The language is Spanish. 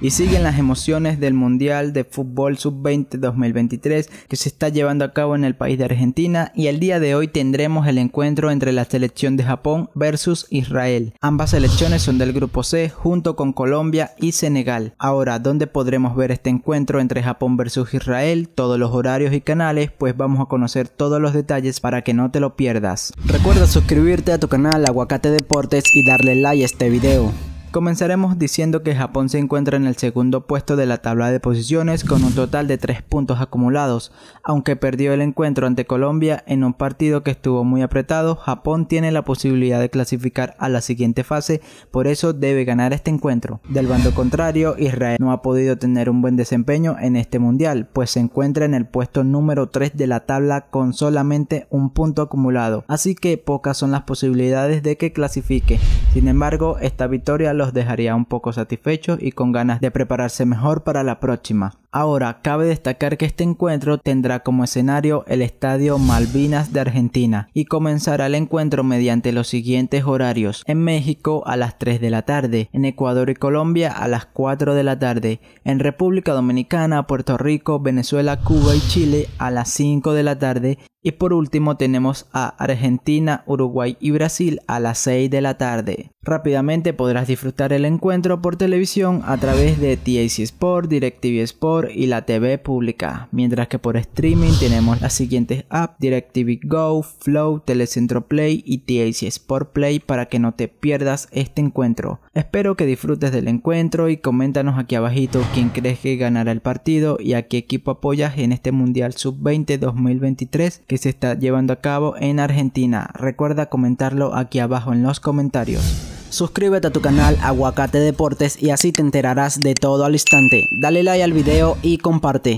Y siguen las emociones del Mundial de Fútbol Sub-20 2023 que se está llevando a cabo en el país de Argentina y el día de hoy tendremos el encuentro entre la selección de Japón versus Israel. Ambas selecciones son del grupo C junto con Colombia y Senegal. Ahora, ¿dónde podremos ver este encuentro entre Japón versus Israel? Todos los horarios y canales, pues vamos a conocer todos los detalles para que no te lo pierdas. Recuerda suscribirte a tu canal Aguacate Deportes y darle like a este video. Comenzaremos diciendo que Japón se encuentra en el segundo puesto de la tabla de posiciones con un total de 3 puntos acumulados. Aunque perdió el encuentro ante Colombia en un partido que estuvo muy apretado, Japón tiene la posibilidad de clasificar a la siguiente fase, por eso debe ganar este encuentro. Del bando contrario, Israel no ha podido tener un buen desempeño en este mundial, pues se encuentra en el puesto número 3 de la tabla con solamente un punto acumulado, así que pocas son las posibilidades de que clasifique. Sin embargo, esta victoria los dejaría un poco satisfechos y con ganas de prepararse mejor para la próxima. Ahora, cabe destacar que este encuentro tendrá como escenario el Estadio Malvinas de Argentina y comenzará el encuentro mediante los siguientes horarios. En México a las 3 de la tarde, en Ecuador y Colombia a las 4 de la tarde, en República Dominicana, Puerto Rico, Venezuela, Cuba y Chile a las 5 de la tarde y por último tenemos a Argentina, Uruguay y Brasil a las 6 de la tarde. Rápidamente podrás disfrutar el encuentro por televisión a través de TAC Sport, DirecTV Sport y la TV pública, mientras que por streaming tenemos las siguientes apps DirecTV Go, Flow, Telecentro Play y TAC Sport Play para que no te pierdas este encuentro. Espero que disfrutes del encuentro y coméntanos aquí abajito quién crees que ganará el partido y a qué equipo apoyas en este Mundial Sub-20 2023 que se está llevando a cabo en Argentina. Recuerda comentarlo aquí abajo en los comentarios. Suscríbete a tu canal Aguacate Deportes y así te enterarás de todo al instante. Dale like al video y comparte.